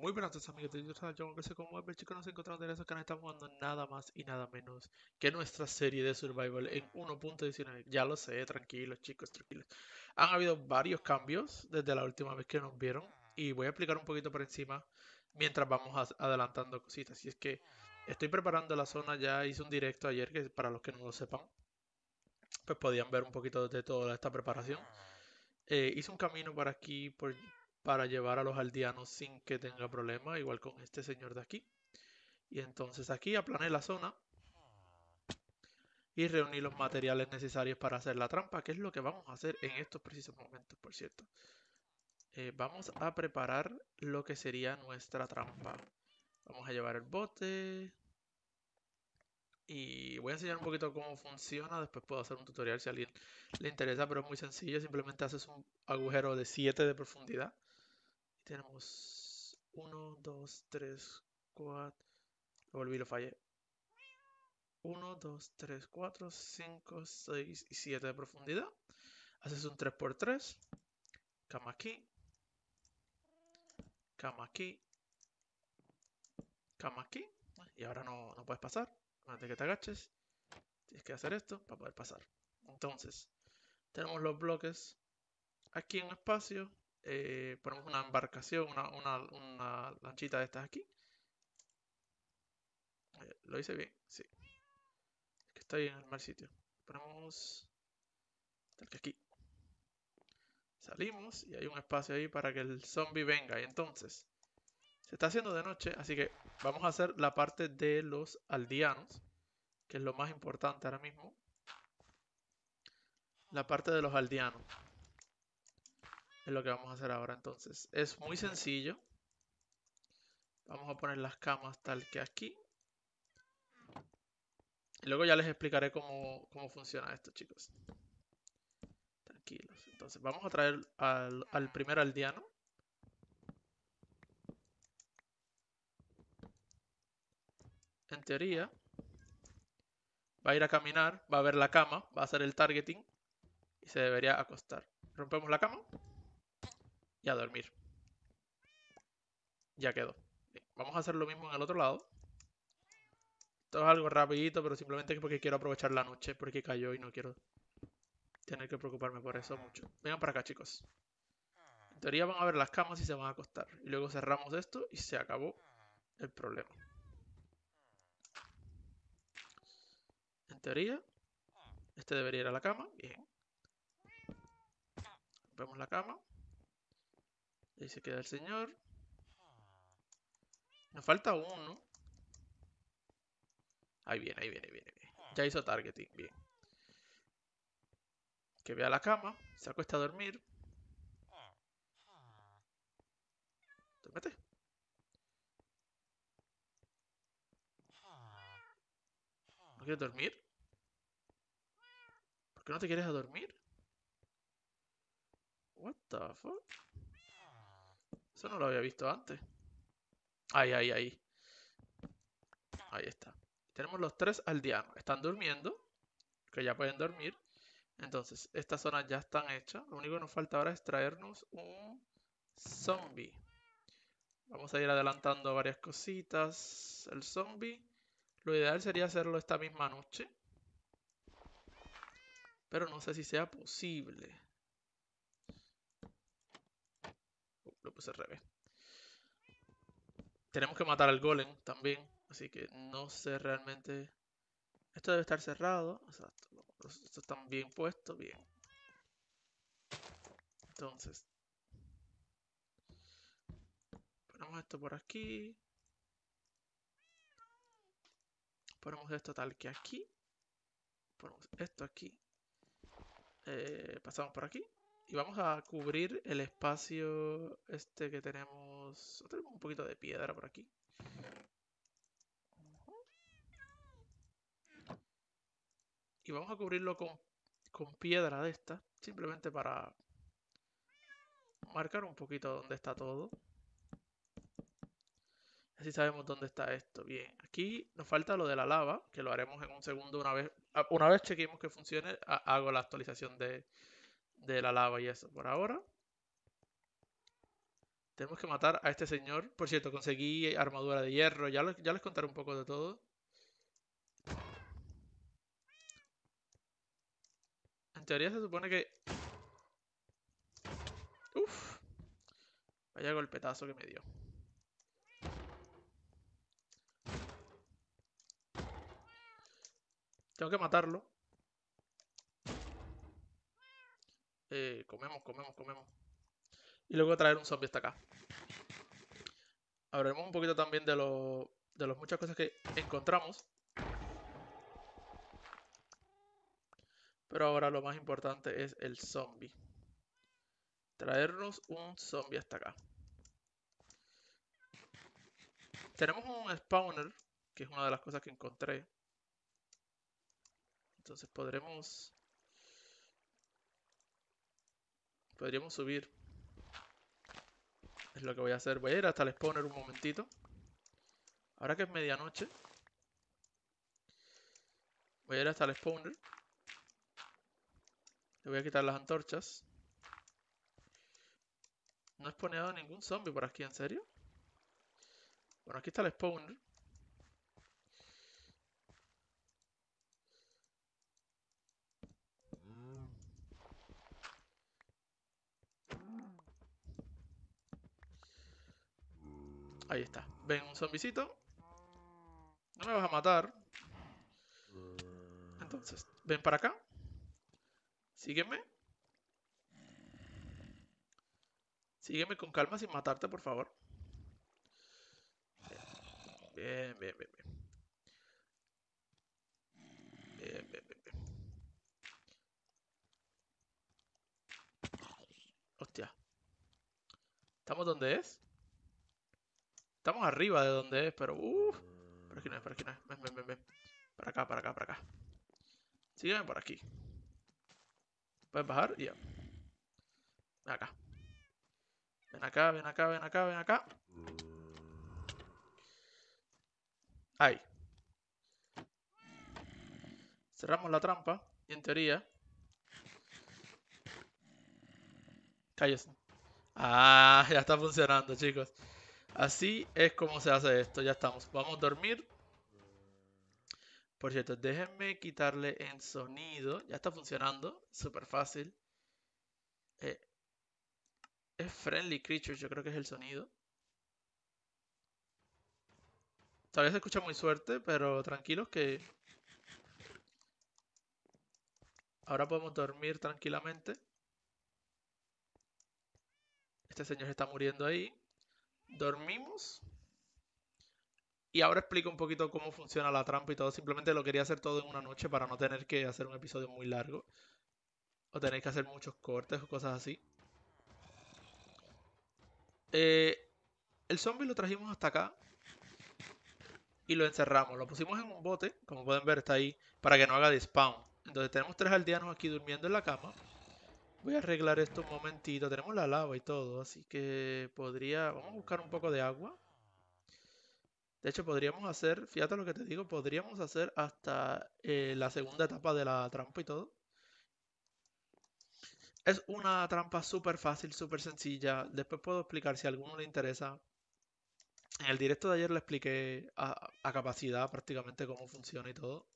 Muy buenas amigos de YouTube, yo que se chicos, nos encontramos en esos canal, estamos jugando nada más y nada menos que nuestra serie de Survival en 1.19, ya lo sé, tranquilos chicos, tranquilos. Han habido varios cambios desde la última vez que nos vieron y voy a explicar un poquito por encima mientras vamos adelantando cositas. Y es que estoy preparando la zona, ya hice un directo ayer que para los que no lo sepan, pues podían ver un poquito de toda esta preparación. Eh, hice un camino por aquí, por, para llevar a los aldeanos sin que tenga problema, igual con este señor de aquí. Y entonces aquí aplané la zona y reuní los materiales necesarios para hacer la trampa, que es lo que vamos a hacer en estos precisos momentos, por cierto. Eh, vamos a preparar lo que sería nuestra trampa. Vamos a llevar el bote. Y voy a enseñar un poquito cómo funciona. Después puedo hacer un tutorial si a alguien le interesa, pero es muy sencillo. Simplemente haces un agujero de 7 de profundidad. Y tenemos 1, 2, 3, 4. Lo volví, lo fallé. 1, 2, 3, 4, 5, 6 y 7 de profundidad. Haces un 3x3. Cama aquí. Cama aquí. Cama aquí. Y ahora no, puedes pasar. Antes que te agaches. Tienes que hacer esto para poder pasar. Entonces, tenemos los bloques aquí en espacio eh, ponemos una embarcación, una, lanchita de estas aquí. Eh, ¿Lo hice bien? Sí. que está en el mal sitio. Ponemos tal que aquí. Salimos y hay un espacio ahí para que el zombie venga. Y entonces, se está haciendo de noche, así que vamos a hacer la parte de los aldeanos, que es lo más importante ahora mismo. La parte de los aldeanos lo que vamos a hacer ahora entonces. Es muy sencillo. Vamos a poner las camas tal que aquí. Y luego ya les explicaré cómo, cómo funciona esto, chicos. Tranquilos. Entonces, vamos a traer al, al primer aldeano. En teoría, va a ir a caminar, va a ver la cama, va a hacer el targeting y se debería acostar. Rompemos la cama y a dormir. Ya quedó. Vamos a hacer lo mismo en el otro lado. Esto es algo rapidito, pero simplemente porque quiero aprovechar la noche, porque cayó y no quiero tener que preocuparme por eso mucho. Vengan para acá, chicos. En teoría van a ver las camas y se van a acostar. Y luego cerramos esto y se acabó el problema. En teoría, este debería ir a la cama. Bien. Vemos la cama. Ahí se queda el señor. Nos falta uno, Ahí viene, ahí viene, ahí viene. Ya hizo targeting, bien. Que vea la cama, se acuesta a dormir. Duérmete. ¿No quieres dormir? ¿Por qué no te quieres a dormir? What the fuck? Eso no lo había visto antes. Ahí, ahí, ahí. Ahí está. Tenemos los tres aldeanos. Están durmiendo, que ya pueden dormir. Entonces, estas zonas ya están hechas. Lo único que nos falta ahora es traernos un zombie. Vamos a ir adelantando varias cositas. El zombie. Lo ideal sería hacerlo esta misma noche. Pero no sé si sea posible. Pues revés. Tenemos que matar al golem también, así que no sé realmente... Esto debe estar cerrado, exacto. Esto está bien puesto, bien. Entonces... Ponemos esto por aquí. Ponemos esto tal que aquí. Ponemos esto aquí. Eh, pasamos por aquí y vamos a cubrir el espacio este que tenemos. Tenemos un poquito de piedra por aquí. Y vamos a cubrirlo con, piedra de esta, simplemente para marcar un poquito dónde está todo. Así sabemos dónde está esto. Bien, aquí nos falta lo de la lava, que lo haremos en un segundo una vez, una vez chequemos que funcione, hago la actualización de, de la lava y eso. Por ahora. Tenemos que matar a este señor. Por cierto, conseguí armadura de hierro. Ya, ya les contaré un poco de todo. En teoría se supone que... Uf. Vaya golpetazo que me dio. Tengo que matarlo. Eh, comemos, comemos, comemos. Y luego traer un zombie hasta acá. Hablaremos un poquito también de, de las muchas cosas que encontramos. Pero ahora lo más importante es el zombie. Traernos un zombie hasta acá. Tenemos un spawner, que es una de las cosas que encontré. Entonces podremos Podríamos subir. Es lo que voy a hacer. Voy a ir hasta el spawner un momentito. Ahora que es medianoche. Voy a ir hasta el spawner. Le voy a quitar las antorchas. No he spawnado ningún zombie por aquí, ¿en serio? Bueno, aquí está el spawner. Ahí está. Ven un zombicito. No me vas a matar. Entonces, ven para acá. Sígueme. Sígueme con calma sin matarte, por favor. Bien, bien, bien, bien. Bien, bien, bien, bien. Hostia. ¿Estamos donde es? Estamos arriba de donde es, pero... uff. por aquí no es, por aquí no es. Ven, ven, ven, Para acá, para acá, para acá. Sígueme por aquí. Puedes bajar y ya. Ven acá. Ven acá, ven acá, ven acá, ven acá. Ahí. Cerramos la trampa. Y en teoría... Cállese. Ah, ya está funcionando, chicos. Así es como se hace esto. Ya estamos. Vamos a dormir. Por cierto, déjenme quitarle el sonido. Ya está funcionando. Súper fácil. Eh, es Friendly Creature, yo creo que es el sonido. Todavía se escucha muy suerte, pero tranquilos que... Ahora podemos dormir tranquilamente. Este señor está muriendo ahí dormimos. Y ahora explico un poquito cómo funciona la trampa y todo. Simplemente lo quería hacer todo en una noche para no tener que hacer un episodio muy largo. O tener que hacer muchos cortes o cosas así. Eh, el zombie lo trajimos hasta acá. Y lo encerramos. Lo pusimos en un bote. Como pueden ver está ahí. Para que no haga despawn Entonces tenemos tres aldeanos aquí durmiendo en la cama. Voy a arreglar esto un momentito. Tenemos la lava y todo, así que podría... Vamos a buscar un poco de agua. De hecho, podríamos hacer, fíjate lo que te digo, podríamos hacer hasta eh, la segunda etapa de la trampa y todo. Es una trampa súper fácil, súper sencilla. Después puedo explicar si a alguno le interesa. En el directo de ayer le expliqué a, a capacidad prácticamente cómo funciona y todo.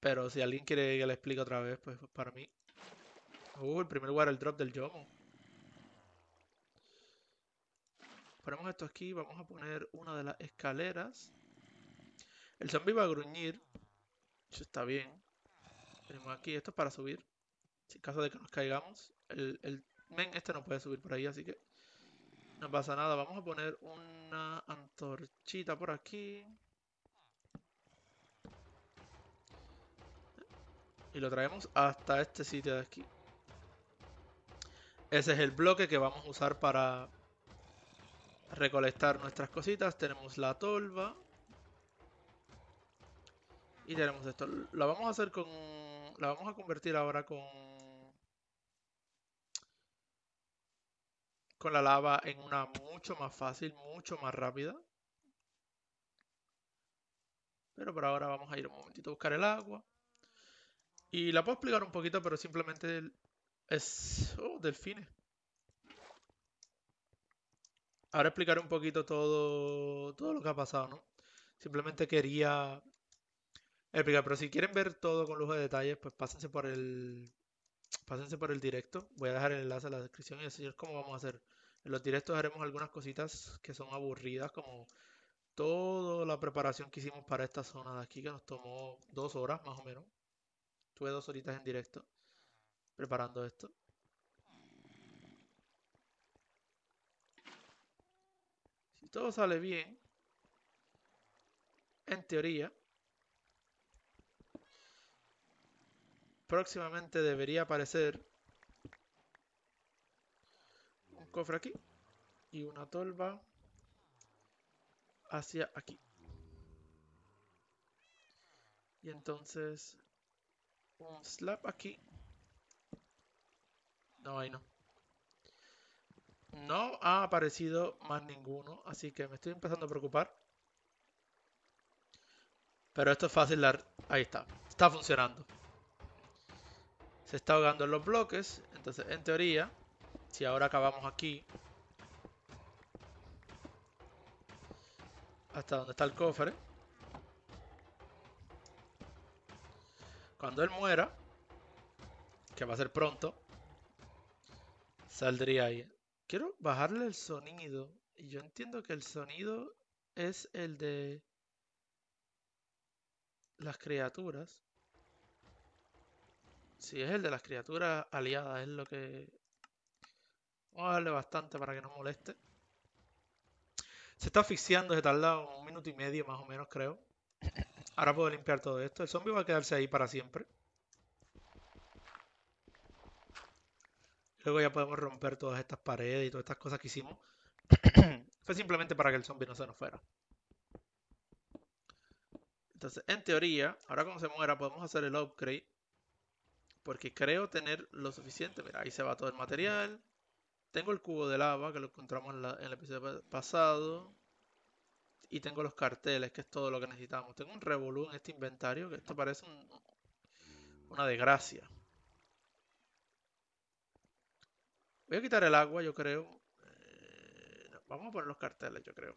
Pero si alguien quiere que le explique otra vez, pues, para mí. Uh, el primer el drop del Yomo. Ponemos esto aquí, vamos a poner una de las escaleras. El zombie va a gruñir. Eso está bien. Tenemos aquí, esto es para subir. En caso de que nos caigamos. El, el men este no puede subir por ahí, así que no pasa nada. Vamos a poner una antorchita por aquí. y lo traemos hasta este sitio de aquí. Ese es el bloque que vamos a usar para recolectar nuestras cositas. Tenemos la tolva. Y tenemos esto. La vamos a hacer con... La vamos a convertir ahora con... Con la lava en una mucho más fácil, mucho más rápida. Pero por ahora vamos a ir un momentito a buscar el agua. Y la puedo explicar un poquito, pero simplemente es... Oh, delfines. Ahora explicaré un poquito todo, todo lo que ha pasado, ¿no? Simplemente quería explicar, pero si quieren ver todo con lujo de detalles, pues pásense por el pásense por el directo. Voy a dejar el enlace en la descripción y así es como vamos a hacer. En los directos haremos algunas cositas que son aburridas, como toda la preparación que hicimos para esta zona de aquí, que nos tomó dos horas más o menos. Estuve dos horitas en directo preparando esto. Si todo sale bien, en teoría, próximamente debería aparecer un cofre aquí y una tolva hacia aquí. Y entonces un slap aquí. No, ahí no. No ha aparecido más ninguno, así que me estoy empezando a preocupar. Pero esto es fácil. Ahí está. Está funcionando. Se está ahogando en los bloques. Entonces, en teoría, si ahora acabamos aquí... Hasta donde está el cofre. Cuando él muera, que va a ser pronto, saldría ahí. Quiero bajarle el sonido. Y yo entiendo que el sonido es el de las criaturas. Si es el de las criaturas aliadas, es lo que... Vamos a darle bastante para que no moleste. Se está asfixiando, se lado un minuto y medio más o menos, creo. Ahora puedo limpiar todo esto. El zombie va a quedarse ahí para siempre. Luego ya podemos romper todas estas paredes y todas estas cosas que hicimos. Fue simplemente para que el zombie no se nos fuera. Entonces, en teoría, ahora como se muera podemos hacer el upgrade. Porque creo tener lo suficiente. Mira, ahí se va todo el material. Tengo el cubo de lava que lo encontramos en, en el episodio pasado y tengo los carteles, que es todo lo que necesitamos. Tengo un revolú en este inventario, que esto parece una desgracia. Voy a quitar el agua, yo creo. Eh, vamos a poner los carteles, yo creo.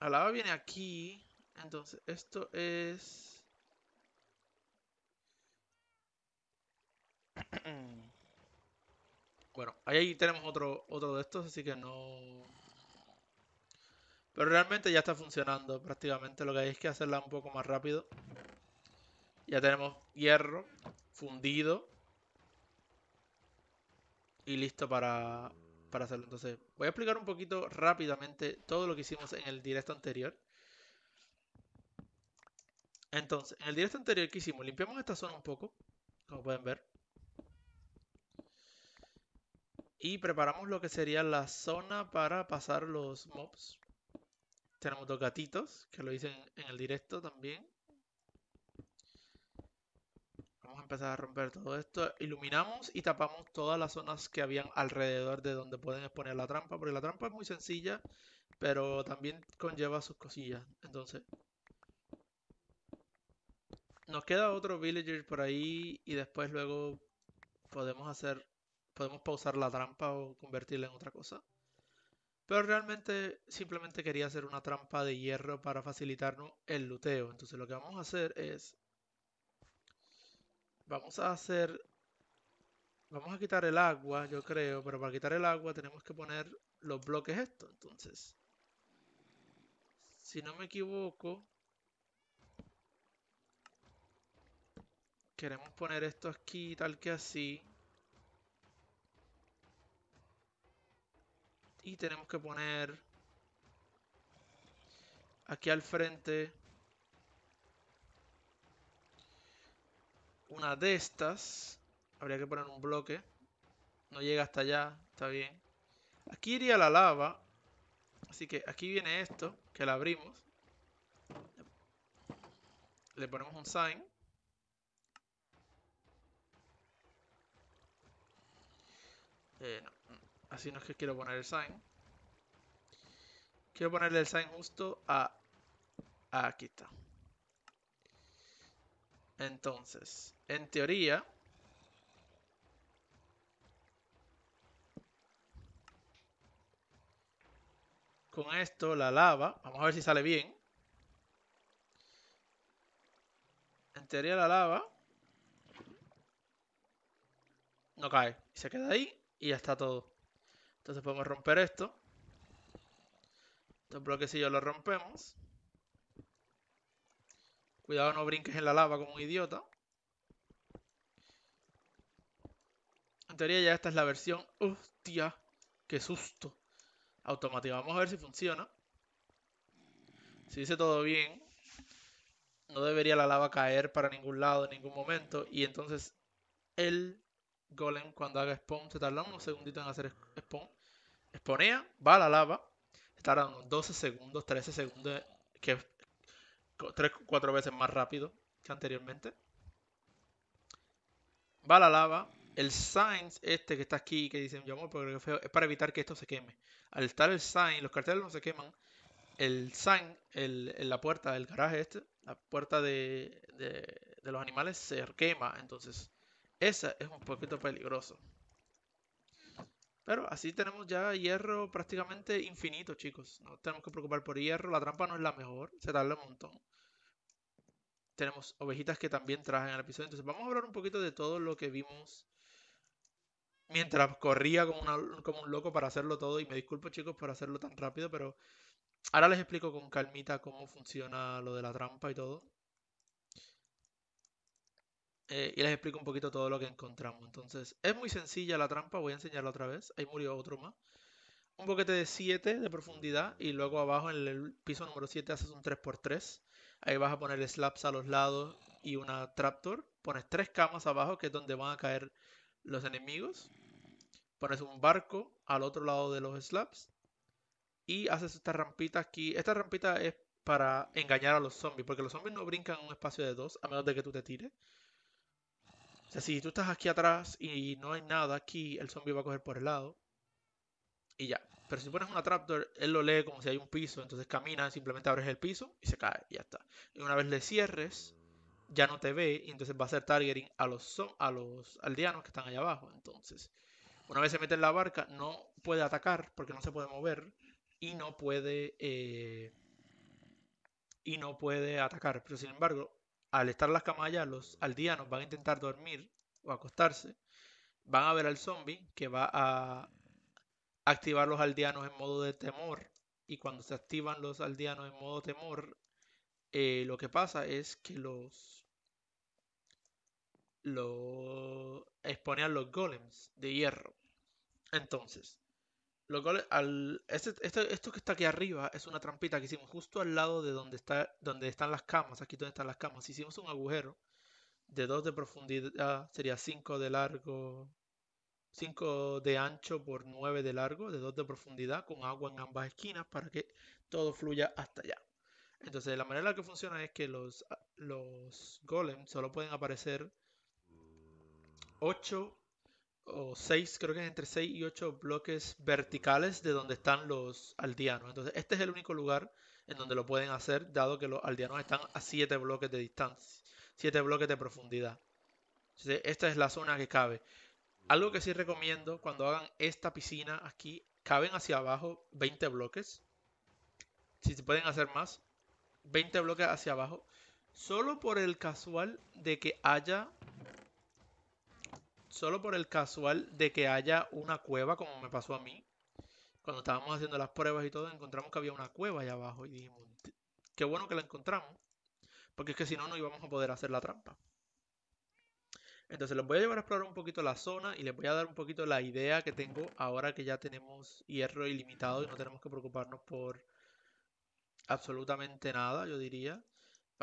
Alaba viene aquí. Entonces, esto es... Bueno, ahí tenemos otro, otro de estos, así que no... Pero realmente ya está funcionando prácticamente. Lo que hay es que hacerla un poco más rápido. Ya tenemos hierro fundido. Y listo para, para hacerlo. Entonces, voy a explicar un poquito rápidamente todo lo que hicimos en el directo anterior. Entonces, en el directo anterior que hicimos, limpiamos esta zona un poco, como pueden ver. Y preparamos lo que sería la zona para pasar los mobs. Tenemos dos gatitos, que lo hice en el directo también. Vamos a empezar a romper todo esto. Iluminamos y tapamos todas las zonas que habían alrededor de donde pueden exponer la trampa. Porque la trampa es muy sencilla, pero también conlleva sus cosillas. Entonces, nos queda otro villager por ahí y después luego podemos hacer podemos pausar la trampa o convertirla en otra cosa. Pero realmente simplemente quería hacer una trampa de hierro para facilitarnos el luteo. Entonces lo que vamos a hacer es... Vamos a hacer... Vamos a quitar el agua, yo creo. Pero para quitar el agua tenemos que poner los bloques estos. Entonces... Si no me equivoco... Queremos poner esto aquí tal que así. Y tenemos que poner aquí al frente una de estas. Habría que poner un bloque. No llega hasta allá, está bien. Aquí iría la lava. Así que aquí viene esto, que la abrimos. Le ponemos un sign. Eh, Así no es que quiero poner el sign. Quiero ponerle el sign justo a... aquí está. Entonces, en teoría... Con esto, la lava... Vamos a ver si sale bien. En teoría, la lava... No cae. Se queda ahí y ya está todo. Entonces podemos romper esto. Estos bloquecillos lo rompemos. Cuidado no brinques en la lava como un idiota. En teoría ya esta es la versión... ¡Hostia! ¡Qué susto! Automática. Vamos a ver si funciona. Si dice todo bien. No debería la lava caer para ningún lado en ningún momento. Y entonces el Golem cuando haga spawn se tarda unos segunditos en hacer spawn. exponea va a la lava. Se tardan 12 segundos, 13 segundos, que es 3, 4 veces más rápido que anteriormente. Va a la lava. El sign este que está aquí, que dicen, yo porque es para evitar que esto se queme. Al estar el sign, los carteles no se queman. El sign, el, en la puerta del garaje este, la puerta de los animales se quema. Entonces, esa es un poquito peligroso. Pero así tenemos ya hierro prácticamente infinito, chicos. No tenemos que preocupar por hierro. La trampa no es la mejor. Se tarda un montón. Tenemos ovejitas que también traje en el episodio. Entonces vamos a hablar un poquito de todo lo que vimos mientras corría como, como un loco para hacerlo todo. Y me disculpo, chicos, por hacerlo tan rápido, pero ahora les explico con calmita cómo funciona lo de la trampa y todo. Eh, y les explico un poquito todo lo que encontramos. Entonces, es muy sencilla la trampa, voy a enseñarla otra vez. Ahí murió otro más. Un boquete de 7 de profundidad y luego abajo en el piso número 7 haces un 3x3. Ahí vas a poner slaps a los lados y una traptor. Pones tres camas abajo que es donde van a caer los enemigos. Pones un barco al otro lado de los slaps. Y haces esta rampita aquí. Esta rampita es para engañar a los zombies. Porque los zombies no brincan en un espacio de dos a menos de que tú te tires. O sea, si tú estás aquí atrás y no hay nada aquí, el zombie va a coger por el lado. Y ya. Pero si pones un trapdoor, él lo lee como si hay un piso. Entonces camina, simplemente abres el piso y se cae. Y ya está. Y una vez le cierres, ya no te ve. Y entonces va a hacer targeting a los, a los aldeanos que están allá abajo. Entonces, una vez se mete en la barca, no puede atacar porque no se puede mover. Y no puede. Eh, y no puede atacar. Pero sin embargo, al estar las camallas, los aldeanos van a intentar dormir o acostarse. Van a ver al zombie que va a activar los aldeanos en modo de temor. Y cuando se activan los aldeanos en modo temor, eh, lo que pasa es que los lo exponen los golems de hierro. Entonces, al, este, este, esto que está aquí arriba es una trampita que hicimos justo al lado de donde, está, donde están las camas. Aquí donde están las camas. Hicimos un agujero de 2 de profundidad. Sería 5 de largo. 5 de ancho por 9 de largo. De 2 de profundidad. Con agua en ambas esquinas para que todo fluya hasta allá. Entonces la manera en la que funciona es que los, los golems solo pueden aparecer 8 o seis, creo que es entre seis y ocho bloques verticales de donde están los aldeanos. Entonces, este es el único lugar en donde lo pueden hacer, dado que los aldeanos están a siete bloques de distancia, siete bloques de profundidad. Entonces, esta es la zona que cabe. Algo que sí recomiendo cuando hagan esta piscina aquí, caben hacia abajo 20 bloques. Si se pueden hacer más, 20 bloques hacia abajo. Solo por el casual de que haya solo por el casual de que haya una cueva, como me pasó a mí. Cuando estábamos haciendo las pruebas y todo, encontramos que había una cueva allá abajo y dijimos, qué bueno que la encontramos, porque es que si no, no íbamos a poder hacer la trampa. Entonces les voy a llevar a explorar un poquito la zona y les voy a dar un poquito la idea que tengo ahora que ya tenemos hierro ilimitado y no tenemos que preocuparnos por absolutamente nada, yo diría.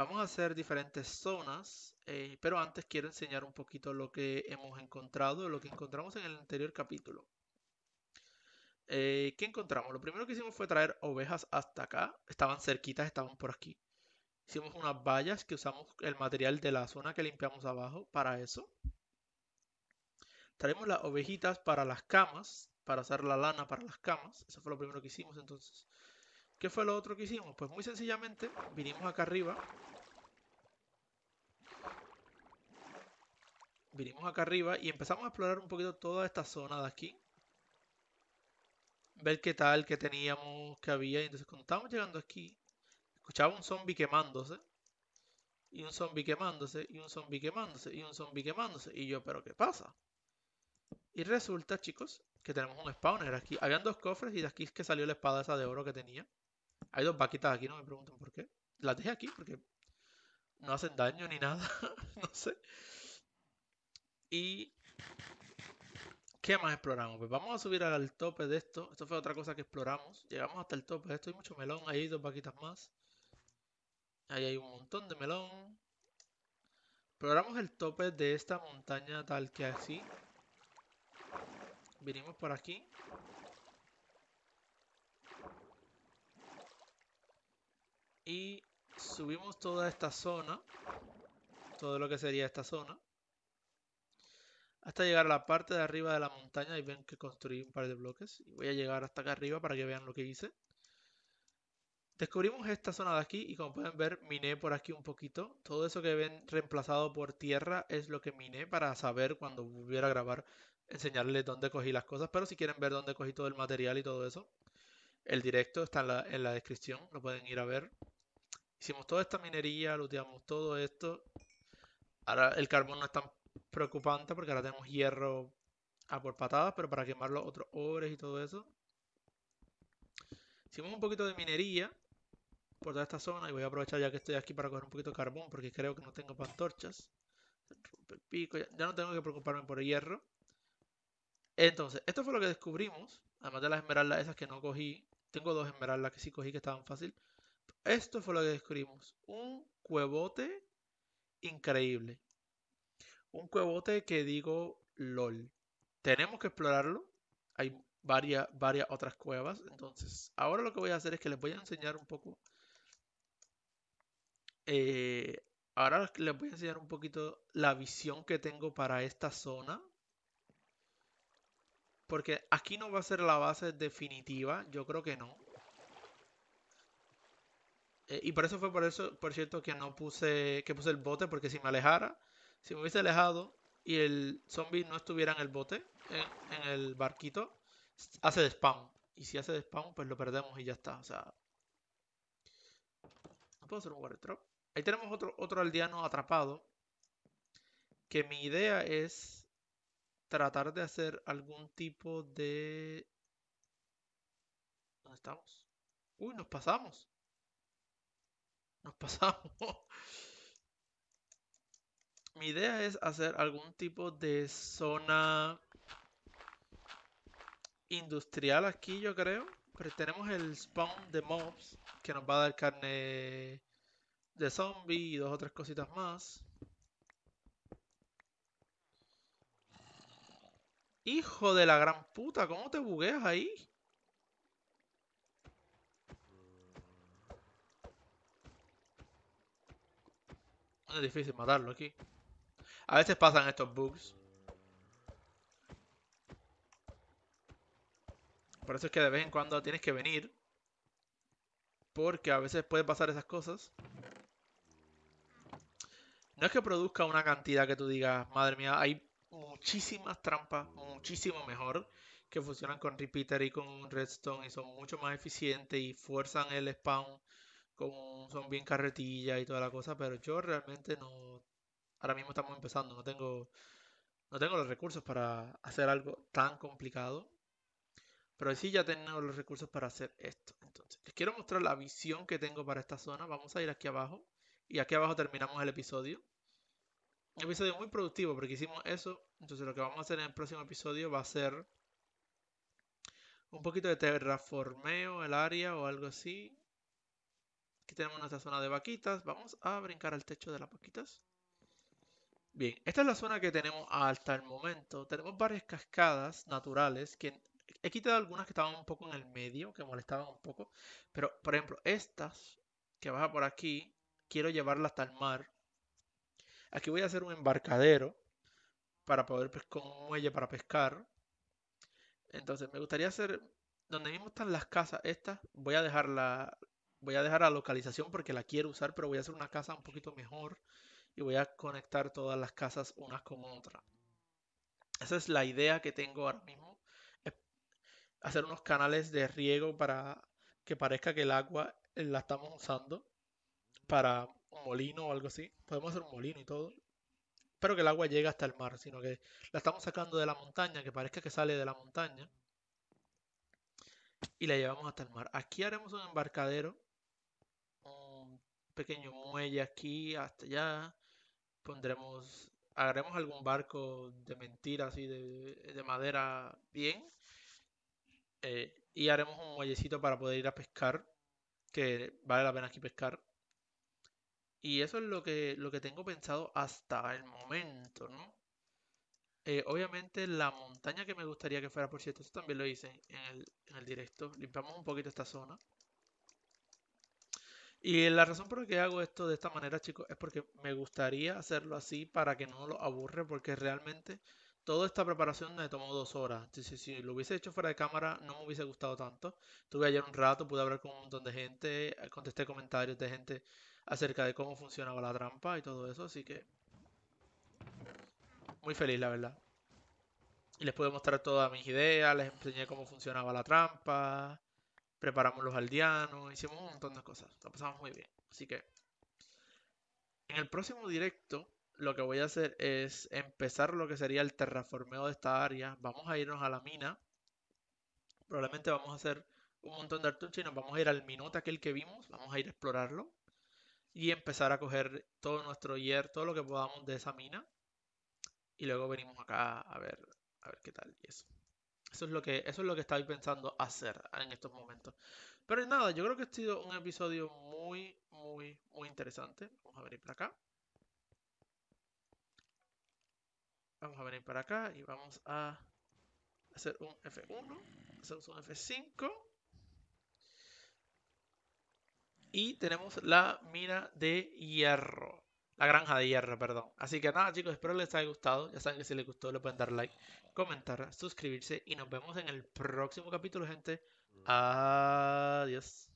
Vamos a hacer diferentes zonas, eh, pero antes quiero enseñar un poquito lo que hemos encontrado, lo que encontramos en el anterior capítulo. Eh, ¿Qué encontramos? Lo primero que hicimos fue traer ovejas hasta acá. Estaban cerquitas, estaban por aquí. Hicimos unas vallas que usamos el material de la zona que limpiamos abajo para eso. Traemos las ovejitas para las camas, para hacer la lana para las camas. Eso fue lo primero que hicimos entonces. ¿Qué fue lo otro que hicimos? Pues muy sencillamente vinimos acá arriba. Vinimos acá arriba y empezamos a explorar un poquito toda esta zona de aquí. Ver qué tal, que teníamos, que había. Y entonces cuando estábamos llegando aquí, escuchaba un zombie quemándose. Y un zombie quemándose, y un zombie quemándose, y un zombie quemándose. Y yo, ¿pero qué pasa? Y resulta, chicos, que tenemos un spawner aquí. Habían dos cofres y de aquí es que salió la espada esa de oro que tenía. Hay dos vaquitas aquí, no me preguntan por qué. Las dejé aquí porque no hacen daño ni nada. no sé. Y. ¿Qué más exploramos? Pues vamos a subir al tope de esto. Esto fue otra cosa que exploramos. Llegamos hasta el tope de esto. Hay mucho melón. Ahí hay dos vaquitas más. Ahí hay un montón de melón. Exploramos el tope de esta montaña tal que así. Vinimos por aquí. Y subimos toda esta zona, todo lo que sería esta zona, hasta llegar a la parte de arriba de la montaña y ven que construí un par de bloques. Y voy a llegar hasta acá arriba para que vean lo que hice. Descubrimos esta zona de aquí y como pueden ver miné por aquí un poquito. Todo eso que ven reemplazado por tierra es lo que miné para saber cuando volviera a grabar enseñarles dónde cogí las cosas. Pero si quieren ver dónde cogí todo el material y todo eso, el directo está en la, en la descripción, lo pueden ir a ver. Hicimos toda esta minería, looteamos todo esto. Ahora el carbón no es tan preocupante porque ahora tenemos hierro a por patadas, pero para quemarlo otros ores y todo eso. Hicimos un poquito de minería por toda esta zona y voy a aprovechar ya que estoy aquí para coger un poquito de carbón porque creo que no tengo pantorchas. pico, ya, no tengo que preocuparme por el hierro. Entonces, esto fue lo que descubrimos, además de las esmeraldas esas que no cogí. Tengo dos esmeraldas que sí cogí que estaban fácil. Esto fue lo que descubrimos. Un cuevote increíble. Un cuevote que digo LOL. Tenemos que explorarlo. Hay varias, varias otras cuevas. Entonces, ahora lo que voy a hacer es que les voy a enseñar un poco. Eh, ahora les voy a enseñar un poquito la visión que tengo para esta zona. Porque aquí no va a ser la base definitiva. Yo creo que no. Eh, y por eso fue por eso, por cierto, que no puse, que puse el bote, porque si me alejara, si me hubiese alejado y el zombie no estuviera en el bote, en, el barquito, hace de spam. Y si hace de spam, pues lo perdemos y ya está. O sea. No puedo hacer un water Ahí tenemos otro, otro aldeano atrapado. Que mi idea es tratar de hacer algún tipo de. ¿Dónde estamos? Uy, nos pasamos. Nos pasamos. Mi idea es hacer algún tipo de zona industrial aquí, yo creo. Pero tenemos el spawn de mobs que nos va a dar carne de zombie y dos o tres cositas más. Hijo de la gran puta, ¿cómo te bugueas ahí? Es difícil matarlo aquí. A veces pasan estos bugs. Por eso es que de vez en cuando tienes que venir. Porque a veces pueden pasar esas cosas. No es que produzca una cantidad que tú digas, madre mía, hay muchísimas trampas, muchísimo mejor, que funcionan con Repeater y con Redstone y son mucho más eficientes y fuerzan el spawn como son bien carretillas y toda la cosa, pero yo realmente no, ahora mismo estamos empezando, no tengo, no tengo los recursos para hacer algo tan complicado, pero sí ya tengo los recursos para hacer esto. Entonces, les quiero mostrar la visión que tengo para esta zona, vamos a ir aquí abajo y aquí abajo terminamos el episodio. Un episodio muy productivo porque hicimos eso, entonces lo que vamos a hacer en el próximo episodio va a ser un poquito de terraformeo el área o algo así. Aquí tenemos nuestra zona de vaquitas. Vamos a brincar al techo de las vaquitas. Bien, esta es la zona que tenemos hasta el momento. Tenemos varias cascadas naturales que he quitado algunas que estaban un poco en el medio, que molestaban un poco. Pero, por ejemplo, estas que baja por aquí, quiero llevarlas hasta el mar. Aquí voy a hacer un embarcadero para poder pescar un muelle para pescar. Entonces me gustaría hacer donde mismo están las casas estas, voy a dejar la, voy a dejar la localización porque la quiero usar, pero voy a hacer una casa un poquito mejor y voy a conectar todas las casas unas con otras. Esa es la idea que tengo ahora mismo. hacer unos canales de riego para que parezca que el agua eh, la estamos usando para un molino o algo así. Podemos hacer un molino y todo. Pero que el agua llegue hasta el mar, sino que la estamos sacando de la montaña, que parezca que sale de la montaña. Y la llevamos hasta el mar. Aquí haremos un embarcadero pequeño muelle aquí, hasta allá. Pondremos, haremos algún barco de mentiras y de, madera bien. Eh, y haremos un muellecito para poder ir a pescar, que vale la pena aquí pescar. Y eso es lo que, lo que tengo pensado hasta el momento, ¿no? Eh, obviamente la montaña que me gustaría que fuera, por cierto, eso también lo hice en el, en el directo. Limpiamos un poquito esta zona. Y la razón por la que hago esto de esta manera, chicos, es porque me gustaría hacerlo así para que no lo aburre, porque realmente toda esta preparación me tomó dos horas. Si, si, lo hubiese hecho fuera de cámara, no me hubiese gustado tanto. Tuve ayer un rato, pude hablar con un montón de gente, eh, contesté comentarios de gente acerca de cómo funcionaba la trampa y todo eso, así que muy feliz, la verdad. Y les pude mostrar todas mis ideas, les enseñé cómo funcionaba la trampa, preparamos los aldeanos, hicimos un montón de cosas, lo pasamos muy bien. Así que en el próximo directo lo que voy a hacer es empezar lo que sería el terraformeo de esta área. Vamos a irnos a la mina. Probablemente vamos a hacer un montón de artuchos y nos vamos a ir al minuto aquel que vimos. Vamos a ir a explorarlo. Y empezar a coger todo nuestro hierro, todo lo que podamos de esa mina. Y luego venimos acá a ver, a ver qué tal y eso. Eso es lo que, eso es lo que estoy pensando hacer en estos momentos. Pero nada, yo creo que ha sido un episodio muy, muy, muy interesante. Vamos a venir para acá. Vamos a venir para acá y vamos a hacer un F1. Hacemos un F5. Y tenemos la mina de hierro. La granja de hierro, perdón. Así que nada, chicos, espero les haya gustado. Ya saben que si les gustó, le pueden dar like, comentar, suscribirse. Y nos vemos en el próximo capítulo, gente. Mm. Adiós.